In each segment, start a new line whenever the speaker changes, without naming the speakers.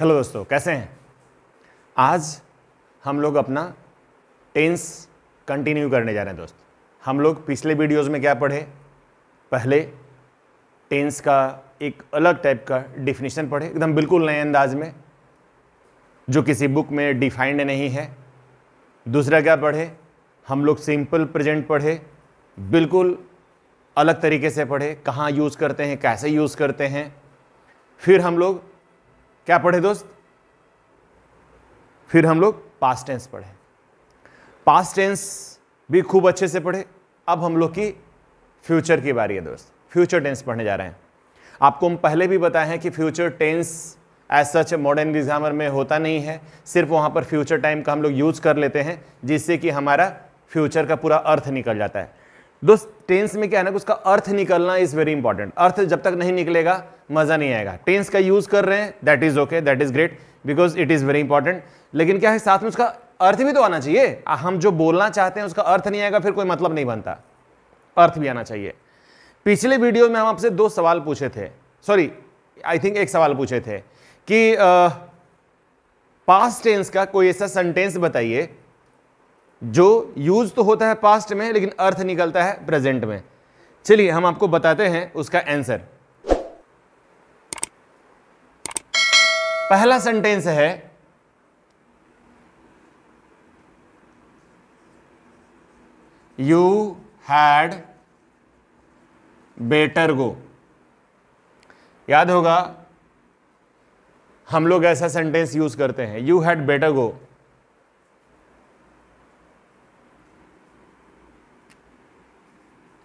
hello दोस्तों कैसे हैं आज हम लोग अपना टेंस कंटिन्यू करने जा रहे हैं दोस्त हम लोग पिछले वीडियोस में क्या पढ़े पहले टेंस का एक अलग टाइप का डिफिनेशन पढ़े एकदम बिल्कुल नए अंदाज में जो किसी बुक में डिफाइंड नहीं है दूसरा क्या पढ़े हम लोग सिंपल प्रेजेंट पढ़े बिल्कुल अलग तरीके से पढ़े कहाँ यूज़ करते हैं कैसे यूज़ करते हैं फिर हम लोग क्या पढ़े दोस्त फिर हम लोग पास्ट टेंस पढ़े पास्ट टेंस भी खूब अच्छे से पढ़े अब हम लोग की फ्यूचर की बारी है दोस्त फ्यूचर टेंस पढ़ने जा रहे हैं आपको हम पहले भी बताए हैं कि future tense as such modern examiner में होता नहीं है सिर्फ वहां पर फ्यूचर टाइम का हम लोग यूज कर लेते हैं जिससे कि हमारा फ्यूचर का पूरा अर्थ निकल जाता है दोस्त टेंस में क्या है ना उसका अर्थ निकलना इज वेरी इंपॉर्टेंट अर्थ जब तक नहीं निकलेगा मज़ा नहीं आएगा टेंस का यूज़ कर रहे हैं that is okay that is great because it is very important लेकिन क्या है साथ में उसका अर्थ भी तो आना चाहिए हम जो बोलना चाहते हैं उसका अर्थ नहीं आएगा फिर कोई मतलब नहीं बनता अर्थ भी आना चाहिए पिछले वीडियो में हम आपसे दो सवाल पूछे थे सॉरी आई थिंक एक सवाल पूछे थे कि पास्ट टेंस का कोई ऐसा सेंटेंस बताइए जो यूज तो होता है पास्ट में लेकिन अर्थ निकलता है प्रेजेंट में चलिए हम आपको बताते हैं उसका आंसर पहला सेंटेंस है यू हैड बेटर गो याद होगा हम लोग ऐसा सेंटेंस यूज करते हैं you had better go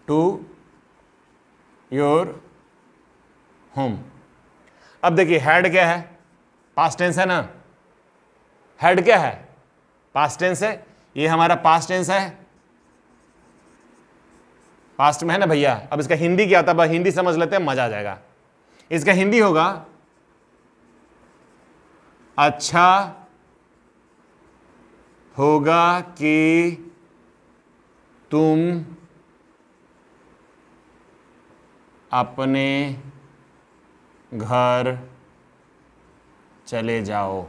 to your home अब देखिए हैड क्या है पास्ट टेंस है ना हैड क्या है पास्ट टेंस है ये हमारा पास्ट टेंस है पास्ट में है ना भैया अब इसका हिंदी क्या था हिंदी समझ लेते हैं मजा आ जाएगा इसका हिंदी होगा अच्छा होगा कि तुम अपने घर चले जाओ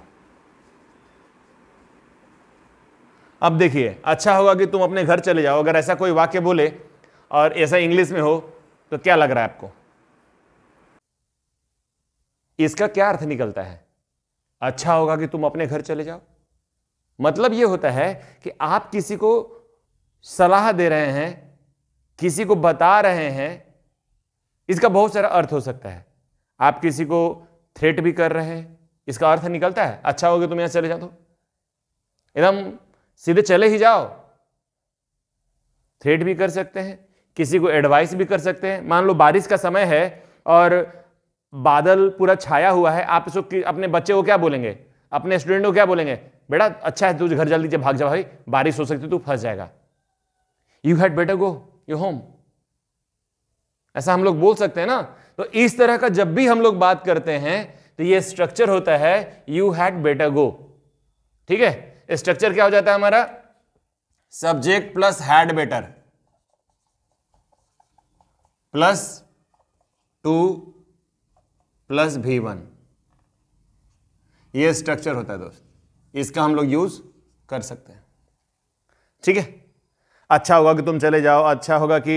अब देखिए अच्छा होगा कि तुम अपने घर चले जाओ अगर ऐसा कोई वाक्य बोले और ऐसा इंग्लिश में हो तो क्या लग रहा है आपको इसका क्या अर्थ निकलता है अच्छा होगा कि तुम अपने घर चले जाओ मतलब यह होता है कि आप किसी को सलाह दे रहे हैं किसी को बता रहे हैं इसका बहुत सारा अर्थ हो सकता है आप किसी को थ्रेट भी कर रहे हैं इसका अर्थ निकलता है अच्छा हो गया तुम यहां चले जाओ तो एकदम सीधे चले ही जाओ थ्रेट भी कर सकते हैं किसी को एडवाइस भी कर सकते हैं मान लो बारिश का समय है और बादल पूरा छाया हुआ है आप इसको अपने बच्चे को क्या बोलेंगे अपने स्टूडेंट को क्या बोलेंगे बेटा अच्छा है तू घर जल्दी जब भाग जा भाई बारिश हो सकती है तू फंस जाएगा you had better go you home ऐसा हम लोग बोल सकते हैं ना तो इस तरह का जब भी हम लोग बात करते हैं तो ये स्ट्रक्चर होता है यू हैड बेटर गो ठीक है स्ट्रक्चर क्या हो जाता है हमारा subject plus had better plus to plus V one ये स्ट्रक्चर होता है दोस्त इसका हम लोग यूज कर सकते हैं ठीक है अच्छा होगा कि तुम चले जाओ अच्छा होगा कि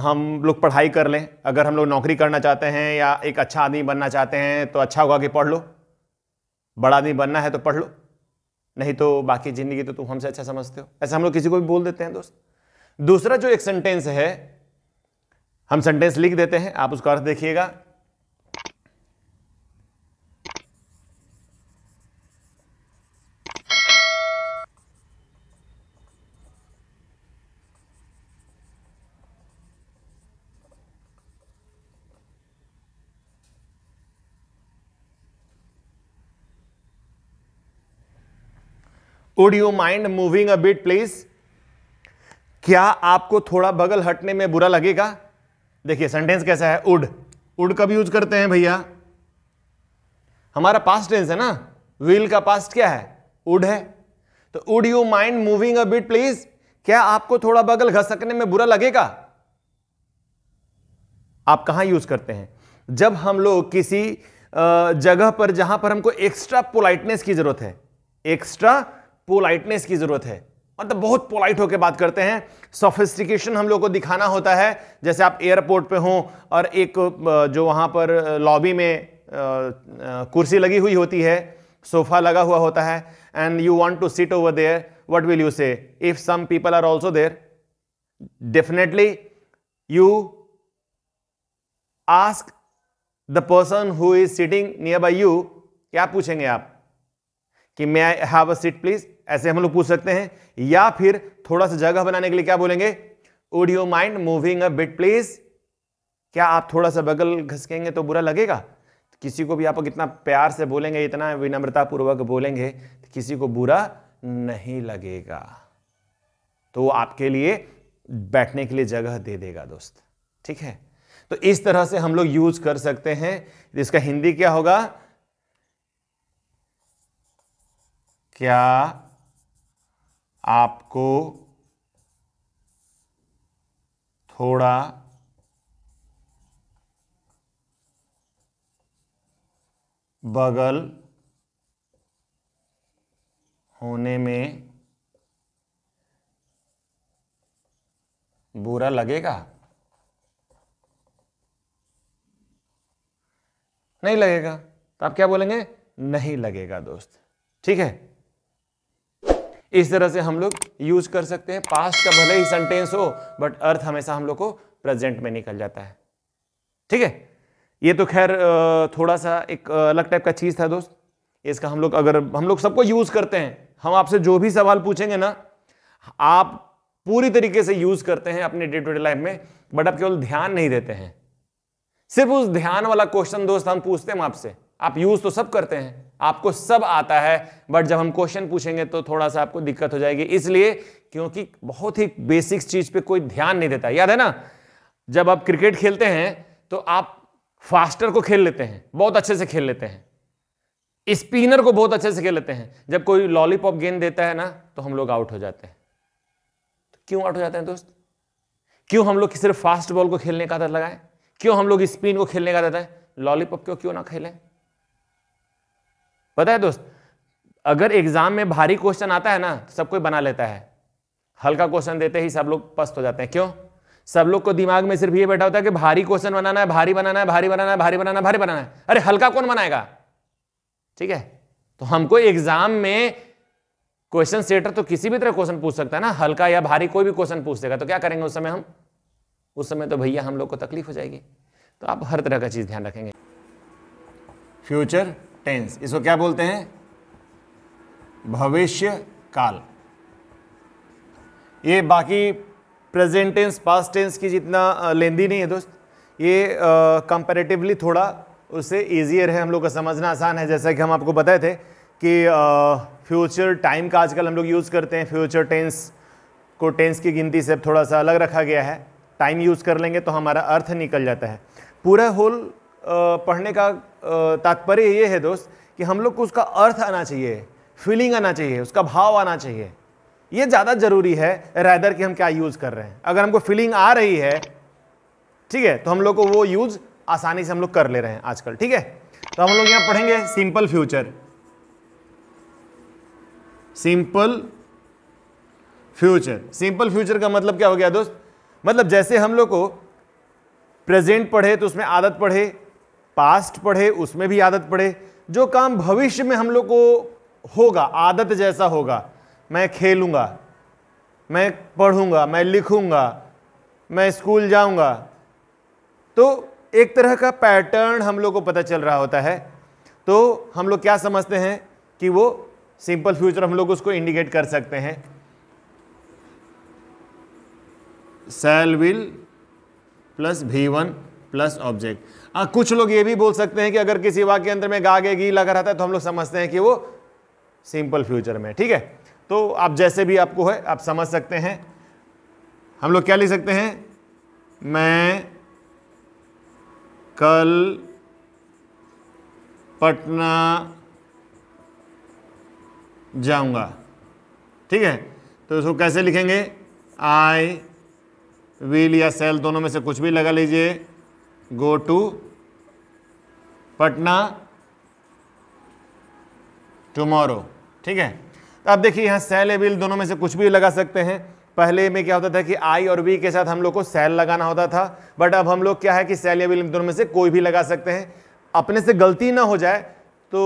हम लोग पढ़ाई कर लें अगर हम लोग नौकरी करना चाहते हैं या एक अच्छा आदमी बनना चाहते हैं तो अच्छा होगा कि पढ़ लो बड़ा आदमी बनना है तो पढ़ लो नहीं तो बाकी ज़िंदगी तो तुम हमसे अच्छा समझते हो ऐसा हम लोग किसी को भी बोल देते हैं दोस्त दूसरा जो एक सेंटेंस है हम सेंटेंस लिख देते हैं आप उसका अर्थ देखिएगा would you mind moving a bit please क्या आपको थोड़ा बगल हटने में बुरा लगेगा देखिए सेंटेंस कैसा है उड उड कब यूज करते हैं भैया हमारा पास्ट टेंस है ना विल का पास्ट क्या है उड है तो would you mind moving a bit please क्या आपको थोड़ा बगल घसकने में बुरा लगेगा आप कहां यूज करते हैं जब हम लोग किसी जगह पर जहां पर हमको एक्स्ट्रा पोलाइटनेस की जरूरत है एक्स्ट्रा पोलाइटनेस की जरूरत है मतलब बहुत पोलाइट होकर बात करते हैं सोफिस्टिकेशन हम लोग को दिखाना होता है जैसे आप एयरपोर्ट पे हो और एक जो वहां पर लॉबी में कुर्सी लगी हुई होती है सोफा लगा हुआ होता है and you want to sit over there what will you say if some people are also there definitely you ask the person who is sitting nearby you क्या पूछेंगे आप कि मैं I have a seat please ऐसे हम लोग पूछ सकते हैं या फिर थोड़ा सा जगह बनाने के लिए क्या बोलेंगे would you mind moving a bit please क्या आप थोड़ा सा बगल घसकेंगे तो बुरा लगेगा किसी को भी आप कितना प्यार से बोलेंगे इतना विनम्रतापूर्वक बोलेंगे तो किसी को बुरा नहीं लगेगा तो वो आपके लिए बैठने के लिए जगह दे देगा दोस्त ठीक है तो इस तरह से हम लोग यूज कर सकते हैं इसका हिंदी क्या होगा क्या आपको थोड़ा बगल होने में बुरा लगेगा नहीं लगेगा तो आप क्या बोलेंगे नहीं लगेगा दोस्त ठीक है इस तरह से हम लोग यूज कर सकते हैं पास्ट का भले ही सेंटेंस हो बट अर्थ हमेशा हम लोग को प्रेजेंट में निकल जाता है ठीक है ये तो खैर थोड़ा सा एक अलग टाइप का चीज़ था दोस्त इसका हम लोग अगर हम लोग सबको यूज़ करते हैं हम आपसे जो भी सवाल पूछेंगे ना आप पूरी तरीके से यूज़ करते हैं अपने डे टू डे लाइफ में बट आप केवल ध्यान नहीं देते हैं सिर्फ उस ध्यान वाला क्वेश्चन दोस्त हम पूछते हैं आपसे आप यूज़ तो सब करते हैं आपको सब आता है बट जब हम क्वेश्चन पूछेंगे तो थोड़ा सा आपको दिक्कत हो जाएगी इसलिए क्योंकि बहुत ही बेसिक्स चीज पे कोई ध्यान नहीं देता याद है ना जब आप क्रिकेट खेलते हैं तो आप फास्टर को खेल लेते हैं बहुत अच्छे से खेल लेते हैं स्पिनर को बहुत अच्छे से खेल लेते हैं जब कोई लॉलीपॉप गेंद देता है ना तो हम लोग आउट हो जाते हैं तो क्यों आउट हो जाते हैं दोस्त क्यों हम लोग सिर्फ फास्ट बॉल को खेलने का आदत लगाएं क्यों हम लोग स्पिन को खेलने का आदत है लॉलीपॉप क्यों क्यों ना खेलें पता है दोस्त अगर एग्जाम में भारी क्वेश्चन आता है ना तो सब कोई बना लेता है हल्का क्वेश्चन देते ही सब लोग पस्त हो जाते हैं क्यों सब लोग को दिमाग में सिर्फ ये बैठा होता है कि भारी क्वेश्चन बनाना है भारी बनाना है भारी बनाना है भारी बनाना है भारी बनाना है अरे हल्का कौन बनाएगा ठीक है तो हमको एग्जाम में क्वेश्चन सेटर तो किसी भी तरह क्वेश्चन पूछ सकता है ना हल्का या भारी कोई भी क्वेश्चन पूछ देगा तो क्या करेंगे उस समय हम उस समय तो भैया हम लोग को तकलीफ हो जाएगी तो आप हर तरह का चीज़ ध्यान रखेंगे फ्यूचर टेंस इसको क्या बोलते हैं भविष्य काल ये बाकी प्रेजेंट टेंस पास्ट टेंस की जितना लेंदी नहीं है दोस्त ये कंपैरेटिवली थोड़ा उससे इजियर है हम लोग का समझना आसान है जैसा कि हम आपको बताए थे कि फ्यूचर टाइम का आजकल हम लोग यूज़ करते हैं फ्यूचर टेंस को टेंस की गिनती से थोड़ा सा अलग रखा गया है टाइम यूज़ कर लेंगे तो हमारा अर्थ निकल जाता है पूरा होल पढ़ने का तात्पर्य ये है दोस्त कि हम लोग को उसका अर्थ आना चाहिए फीलिंग आना चाहिए उसका भाव आना चाहिए ये ज़्यादा ज़रूरी है रैदर कि हम क्या यूज़ कर रहे हैं अगर हमको फीलिंग आ रही है ठीक है तो हम लोग को वो यूज़ आसानी से हम लोग कर ले रहे हैं आजकल ठीक है तो हम लोग यहाँ पढ़ेंगे simple future simple future simple future का मतलब क्या हो गया दोस्त मतलब जैसे हम लोग को प्रेजेंट पढ़े तो उसमें आदत पढ़े पास्ट पढ़े उसमें भी आदत पढ़े जो काम भविष्य में हम लोग को होगा आदत जैसा होगा मैं खेलूंगा मैं पढ़ूंगा मैं लिखूंगा मैं स्कूल जाऊंगा तो एक तरह का पैटर्न हम लोग को पता चल रहा होता है तो हम लोग क्या समझते हैं कि वो सिंपल फ्यूचर हम लोग उसको इंडिकेट कर सकते हैं shall will plus V one plus object आ, हाँ, कुछ लोग ये भी बोल सकते हैं कि अगर किसी वाक्य अंतर में गा गे गी लगा रहता है तो हम लोग समझते हैं कि वो सिंपल फ्यूचर में ठीक है तो आप जैसे भी आपको है आप समझ सकते हैं हम लोग क्या लिख सकते हैं मैं कल पटना जाऊंगा ठीक है तो इसको कैसे लिखेंगे आई विल या सेल दोनों में से कुछ भी लगा लीजिए go to पटना टुमारो ठीक है तो अब देखिए यहाँ सेल एविल दोनों में से कुछ भी लगा सकते हैं पहले में क्या होता था कि आई और वी के साथ हम लोग को सेल लगाना होता था बट अब हम लोग क्या है कि सेल एविल बिल दोनों में से कोई भी लगा सकते हैं अपने से गलती ना हो जाए तो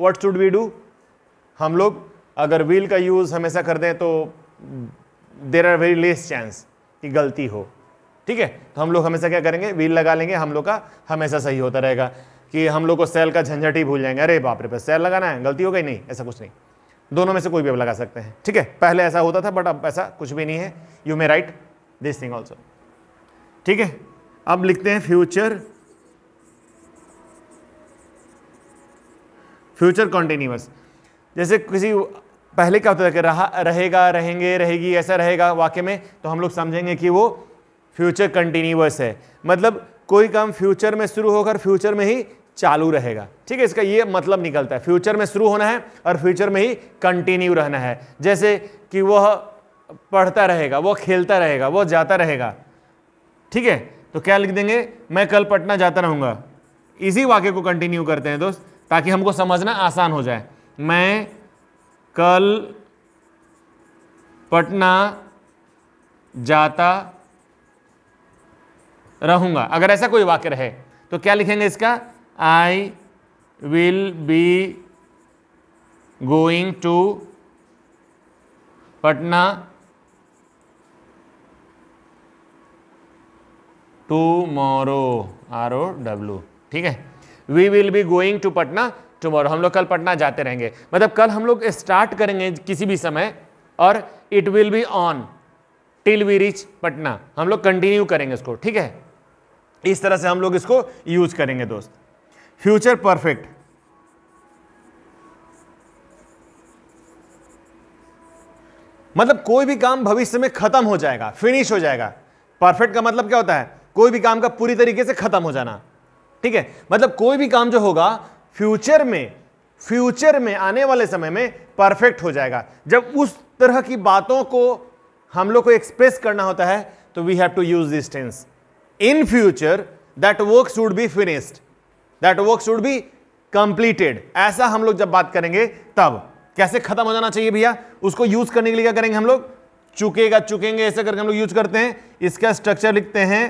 वट शुड वी डू हम लोग अगर व्हील का यूज़ हमेशा कर दें तो there are very less chance कि गलती हो ठीक है तो हम लोग हमेशा क्या करेंगे व्हील लगा लेंगे हम लोग का हमेशा सही होता रहेगा कि हम लोग को सेल का झंझट ही भूल जाएंगे अरे बाप रे बस सेल लगाना है गलती हो गई नहीं ऐसा कुछ नहीं दोनों में से कोई भी आप लगा सकते हैं ठीक है पहले ऐसा होता था बट अब ऐसा कुछ भी नहीं है you may write this thing also ठीक है अब लिखते हैं फ्यूचर फ्यूचर कॉन्टिन्यूस जैसे किसी पहले क्या होता था कि रहा रहेगा रहेंगे रहेगी ऐसा रहेगा वाक्य में तो हम लोग समझेंगे कि वो फ्यूचर कंटिन्यूस है मतलब कोई काम फ्यूचर में शुरू होकर फ्यूचर में ही चालू रहेगा ठीक है इसका ये मतलब निकलता है फ्यूचर में शुरू होना है और फ्यूचर में ही कंटिन्यू रहना है जैसे कि वह पढ़ता रहेगा वह खेलता रहेगा वह जाता रहेगा ठीक है तो क्या लिख देंगे मैं कल पटना जाता रहूँगा इसी वाक्य को कंटिन्यू करते हैं दोस्त ताकि हमको समझना आसान हो जाए मैं कल पटना जाता रहूंगा अगर ऐसा कोई वाक्य रहे तो क्या लिखेंगे इसका I will be going to Patna tomorrow R O W ठीक है we will be going to Patna tomorrow हम लोग कल पटना जाते रहेंगे मतलब कल हम लोग स्टार्ट करेंगे किसी भी समय और it will be on till we reach Patna हम लोग कंटिन्यू करेंगे इसको ठीक है इस तरह से हम लोग इसको यूज करेंगे दोस्त फ्यूचर परफेक्ट मतलब कोई भी काम भविष्य में खत्म हो जाएगा फिनिश हो जाएगा परफेक्ट का मतलब क्या होता है कोई भी काम का पूरी तरीके से खत्म हो जाना ठीक है मतलब कोई भी काम जो होगा फ्यूचर में फ्यूचर में आने वाले समय में परफेक्ट हो जाएगा जब उस तरह की बातों को हम लोग को एक्सप्रेस करना होता है तो we have to use this tense in future that work should be finished that work should be completed ऐसा हम लोग जब बात करेंगे तब कैसे खत्म हो जाना चाहिए भैया उसको यूज करने के लिए क्या करेंगे हम लोग चुकेगा चुकेंगे ऐसे करके हम लोग यूज करते हैं इसका स्ट्रक्चर लिखते हैं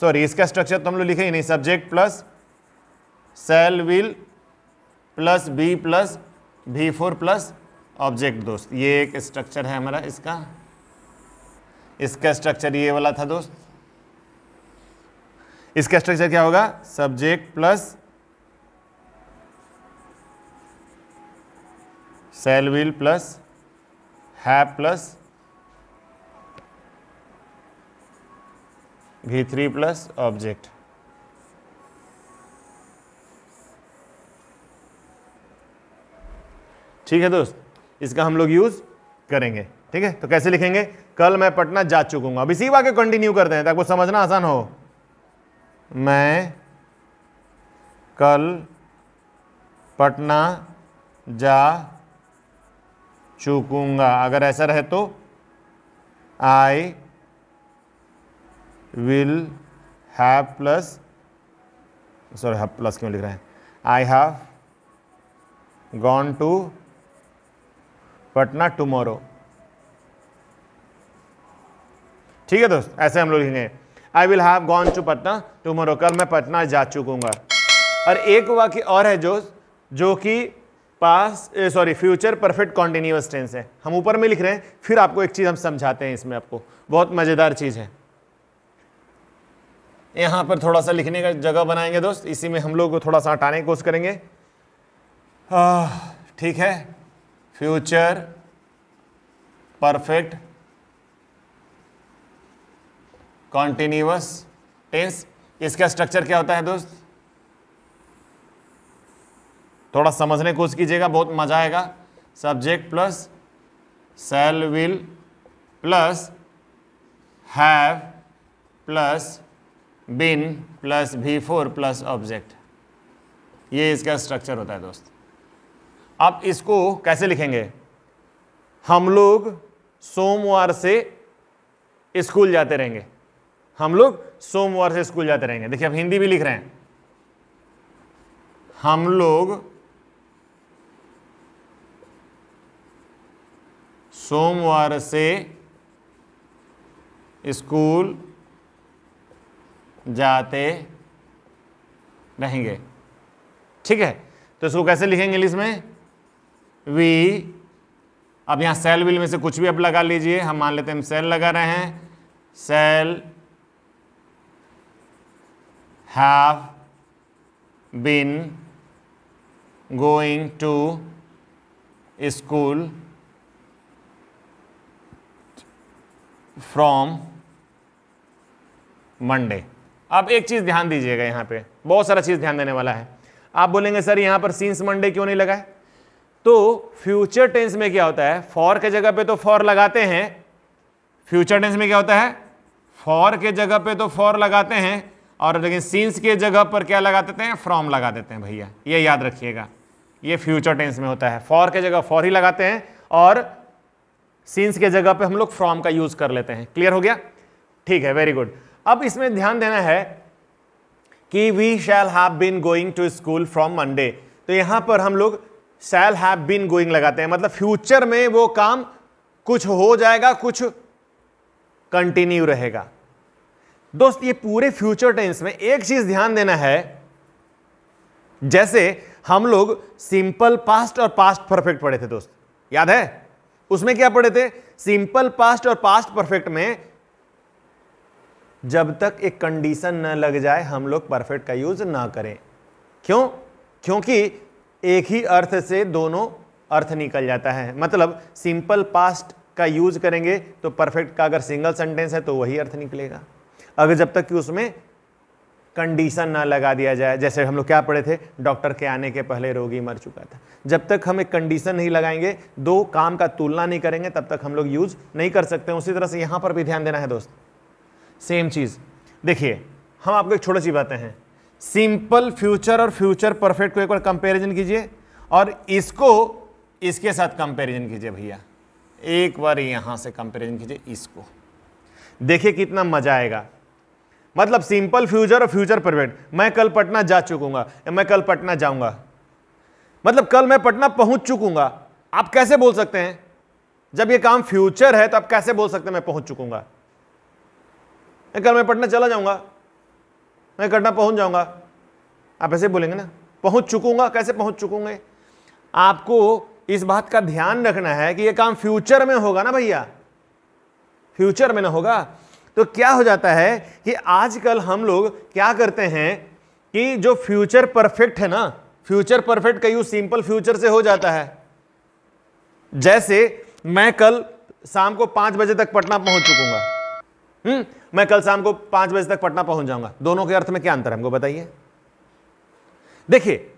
सॉरी इसका स्ट्रक्चर तो हम लोग लिखे नहीं subject plus shall will plus be plus V four plus object दोस्त ये एक स्ट्रक्चर है हमारा इसका इसका स्ट्रक्चर ये वाला था दोस्त इसका स्ट्रक्चर क्या होगा subject plus shall will plus है plus V three plus object ठीक है दोस्त इसका हम लोग यूज करेंगे ठीक है तो कैसे लिखेंगे कल मैं पटना जा चुकूंगा अब इसी बात कंटिन्यू करते हैं ताकि समझना आसान हो मैं कल पटना जा चुकूंगा अगर ऐसा रहे तो I will have plus sorry have plus क्यों लिख रहे हैं I have gone to Patna tomorrow ठीक है दोस्त ऐसे हम लोग लिखेंगे I will have gone to Patna tomorrow कल मैं पटना जा चुकूँगा और एक वाक्य और है जो जो कि past sorry future perfect continuous tense है हम ऊपर में लिख रहे हैं फिर आपको एक चीज़ हम समझाते हैं इसमें आपको बहुत मज़ेदार चीज़ है यहाँ पर थोड़ा सा लिखने का जगह बनाएंगे दोस्त इसी में हम लोग को थोड़ा सा हटाने की कोशिश करेंगे ठीक है फ्यूचर परफेक्ट कॉन्टिन्यूस टेंस इसका स्ट्रक्चर क्या होता है दोस्त थोड़ा समझने की कोशिश कीजिएगा बहुत मजा आएगा subject plus shall will plus have plus been plus V four plus object ये इसका स्ट्रक्चर होता है दोस्त आप इसको कैसे लिखेंगे हम लोग सोमवार से स्कूल जाते रहेंगे हम लोग सोमवार से स्कूल जाते रहेंगे देखिए अब हिंदी भी लिख रहे हैं हम लोग सोमवार से स्कूल जाते रहेंगे ठीक है तो इसको कैसे लिखेंगे इंग्लिश में वी अब यहाँ सेल विल में से कुछ भी अब लगा लीजिए हम मान लेते हैं हम सेल लगा रहे हैं shall have been going to school from Monday अब एक चीज़ ध्यान दीजिएगा यहां पे बहुत सारा चीज़ ध्यान देने वाला है आप बोलेंगे सर यहां पर सीन्स मंडे क्यों नहीं लगा है तो फ्यूचर टेंस में क्या होता है फॉर के जगह पे तो फॉर लगाते हैं फ्यूचर टेंस में क्या होता है फॉर के जगह पे तो फॉर लगाते हैं और लेकिन सीन्स के जगह पर क्या लगा देते हैं फ्रॉम लगा देते हैं भैया ये याद रखिएगा ये फ्यूचर टेंस में होता है फॉर के जगह फॉर ही लगाते हैं और सीन्स के जगह पे हम लोग फ्रॉम का यूज़ कर लेते हैं क्लियर हो गया ठीक है वेरी गुड अब इसमें ध्यान देना है कि we shall have been going to school from Monday तो यहाँ पर हम लोग शैल हैव बीन गोइंग लगाते हैं मतलब फ्यूचर में वो काम कुछ हो जाएगा कुछ कंटिन्यू रहेगा दोस्त ये पूरे फ्यूचर टेंस में एक चीज ध्यान देना है जैसे हम लोग सिंपल पास्ट और पास्ट परफेक्ट पढ़े थे दोस्त याद है उसमें क्या पढ़े थे सिंपल पास्ट और पास्ट परफेक्ट में जब तक एक कंडीशन न लग जाए हम लोग परफेक्ट का यूज ना करें क्यों क्योंकि एक ही अर्थ से दोनों अर्थ निकल जाता है मतलब सिंपल पास्ट का यूज करेंगे तो परफेक्ट का अगर सिंगल सेंटेंस है तो वही अर्थ निकलेगा अगर जब तक कि उसमें कंडीशन ना लगा दिया जाए जैसे हम लोग क्या पढ़े थे डॉक्टर के आने के पहले रोगी मर चुका था जब तक हम एक कंडीशन नहीं लगाएंगे दो काम का तुलना नहीं करेंगे तब तक हम लोग यूज नहीं कर सकते उसी तरह से यहाँ पर भी ध्यान देना है दोस्त सेम चीज़ देखिए हम आपको एक छोटी सी बातें हैं सिंपल फ्यूचर और फ्यूचर परफेक्ट को एक बार कंपेरिजन कीजिए और इसको इसके साथ कंपेरिजन कीजिए भैया एक बार यहाँ से कंपेरिजन कीजिए इसको देखिए कितना मजा आएगा मतलब सिंपल फ्यूचर और फ्यूचर परवेंट मैं कल पटना जा चुकूंगा या मैं कल पटना जाऊंगा मतलब कल मैं पटना पहुंच चुकूंगा आप कैसे बोल सकते हैं जब ये काम फ्यूचर है तो आप कैसे बोल सकते हैं मैं पहुंच चुकूंगा कल मैं पटना चला जाऊंगा मैं पटना पहुंच जाऊंगा आप ऐसे बोलेंगे ना पहुंच चुकूंगा कैसे पहुंच चुकूंगे आपको इस बात का ध्यान रखना है कि ये काम फ्यूचर में होगा ना भैया फ्यूचर में ना होगा तो क्या हो जाता है कि आजकल हम लोग क्या करते हैं कि जो फ्यूचर परफेक्ट है ना फ्यूचर परफेक्ट कई सिंपल फ्यूचर से हो जाता है जैसे मैं कल शाम को पांच बजे तक पटना पहुंच चुकूंगा हम्म मैं कल शाम को पांच बजे तक पटना पहुंच जाऊंगा दोनों के अर्थ में क्या अंतर है हमको बताइए देखिए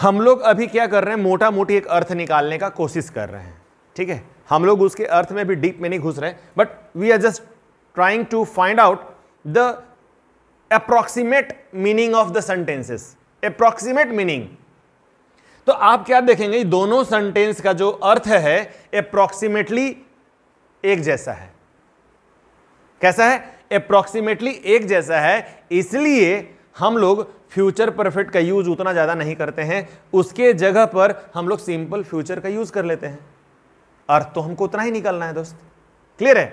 हम लोग अभी क्या कर रहे हैं मोटा मोटी एक अर्थ निकालने का कोशिश कर रहे हैं ठीक है हम लोग उसके अर्थ में भी डीप में नहीं घुस रहे but we are just trying to find out the approximate meaning of the sentences approximate meaning तो आप क्या देखेंगे दोनों सेंटेंस का जो अर्थ है अप्रोक्सीमेटली एक जैसा है कैसा है अप्रोक्सीमेटली एक जैसा है इसलिए हम लोग फ्यूचर परफेक्ट का यूज उतना ज़्यादा नहीं करते हैं उसके जगह पर हम लोग सिंपल फ्यूचर का यूज कर लेते हैं अर्थ तो हमको उतना ही निकलना है दोस्त क्लियर है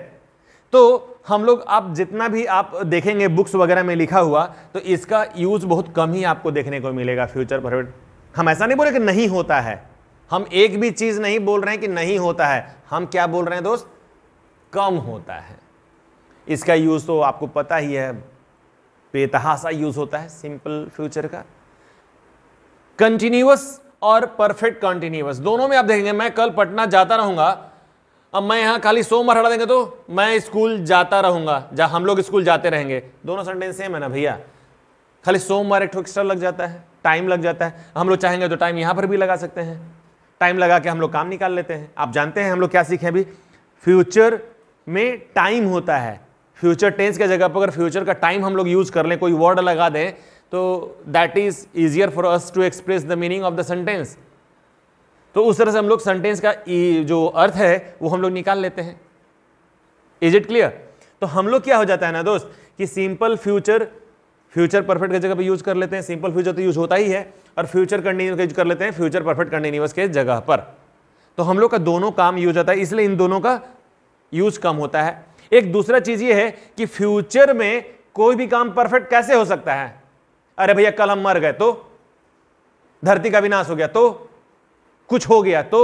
तो हम लोग आप जितना भी आप देखेंगे बुक्स वगैरह में लिखा हुआ तो इसका यूज बहुत कम ही आपको देखने को मिलेगा फ्यूचर परफेक्ट हम ऐसा नहीं बोले कि नहीं होता है हम एक भी चीज नहीं बोल रहे हैं कि नहीं होता है हम क्या बोल रहे हैं दोस्त कम होता है इसका यूज तो आपको पता ही है बेतहासा यूज होता है सिंपल फ्यूचर का कंटिन्यूस और परफेक्ट कॉन्टिन्यूस दोनों में आप देखेंगे मैं कल पटना जाता रहूंगा अब मैं यहां खाली सोमवार हटा देंगे तो मैं स्कूल जाता रहूंगा जहां हम लोग स्कूल जाते रहेंगे दोनों सेंटेंस सेम है ना भैया खाली सोमवार एक एक्स्ट्रा लग जाता है टाइम लग जाता है हम लोग चाहेंगे तो टाइम यहां पर भी लगा सकते हैं टाइम लगा के हम लोग काम निकाल लेते हैं आप जानते हैं हम लोग क्या सीखे अभी फ्यूचर में टाइम होता है फ्यूचर टेंस के जगह पर अगर फ्यूचर का टाइम हम लोग यूज कर लें कोई वर्ड लगा दें तो that is easier for us to express the meaning of the sentence तो उस तरह से हम लोग सेंटेंस का जो अर्थ है वो हम लोग निकाल लेते हैं इज इट क्लियर तो हम लोग क्या हो जाता है ना दोस्त कि सिंपल फ्यूचर फ्यूचर परफेक्ट की जगह पे यूज कर लेते हैं सिंपल फ्यूचर तो यूज होता ही है और फ्यूचर कंटिन्यूस यूज कर लेते हैं फ्यूचर परफेक्ट कंटिन्यूस के जगह पर तो हम लोग का दोनों काम यूज होता है इसलिए इन दोनों का यूज कम होता है एक दूसरा चीज ये है कि फ्यूचर में कोई भी काम परफेक्ट कैसे हो सकता है अरे भैया कल हम मर गए तो धरती का विनाश हो गया तो कुछ हो गया तो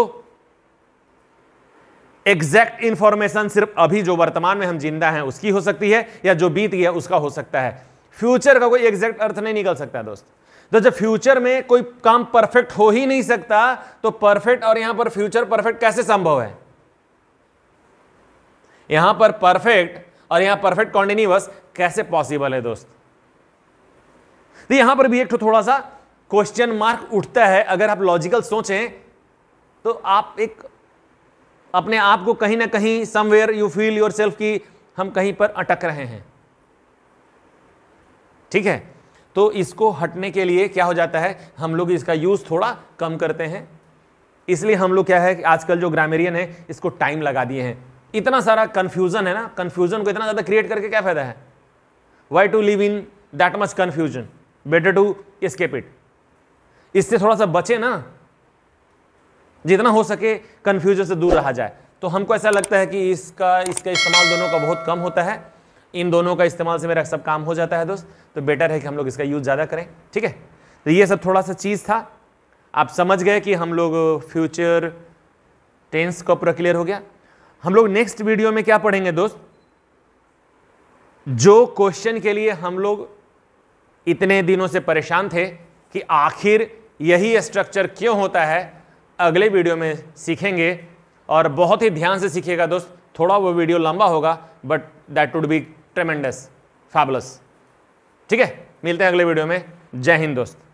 एग्जैक्ट इंफॉर्मेशन सिर्फ अभी जो वर्तमान में हम जिंदा हैं उसकी हो सकती है या जो बीत गया उसका हो सकता है फ्यूचर का कोई एग्जैक्ट अर्थ नहीं निकल सकता दोस्त तो जब फ्यूचर में कोई काम परफेक्ट हो ही नहीं सकता तो परफेक्ट और यहां पर फ्यूचर परफेक्ट कैसे संभव है यहां पर परफेक्ट और यहां परफेक्ट कॉन्टिन्यूस कैसे पॉसिबल है दोस्त तो यहां पर भी एक थोड़ा सा क्वेश्चन मार्क उठता है अगर आप लॉजिकल सोचें तो आप एक अपने आप को कहीं ना कहीं somewhere you feel yourself की हम कहीं पर अटक रहे हैं ठीक है तो इसको हटने के लिए क्या हो जाता है हम लोग इसका यूज़ थोड़ा कम करते हैं इसलिए हम लोग क्या है कि आजकल जो ग्रामेरियन है इसको टाइम लगा दिए हैं इतना सारा कन्फ्यूज़न है ना कंफ्यूजन को इतना ज़्यादा क्रिएट करके क्या फ़ायदा है why to live in that much confusion better to escape it इससे थोड़ा सा बचे ना जितना हो सके कंफ्यूजन से दूर रहा जाए तो हमको ऐसा लगता है कि इसका इसका इस्तेमाल दोनों का बहुत कम होता है इन दोनों का इस्तेमाल से मेरा सब काम हो जाता है दोस्त तो बेटर है कि हम लोग इसका यूज़ ज़्यादा करें ठीक है तो ये सब थोड़ा सा चीज़ था आप समझ गए कि हम लोग फ्यूचर टेंस का पूरा क्लियर हो गया हम लोग नेक्स्ट वीडियो में क्या पढ़ेंगे दोस्त जो क्वेश्चन के लिए हम लोग इतने दिनों से परेशान थे कि आखिर यही स्ट्रक्चर क्यों होता है अगले वीडियो में सीखेंगे और बहुत ही ध्यान से सीखेगा दोस्त थोड़ा वो वीडियो लंबा होगा but that would be tremendous fabulous ठीक है मिलते हैं अगले वीडियो में जय हिंद दोस्त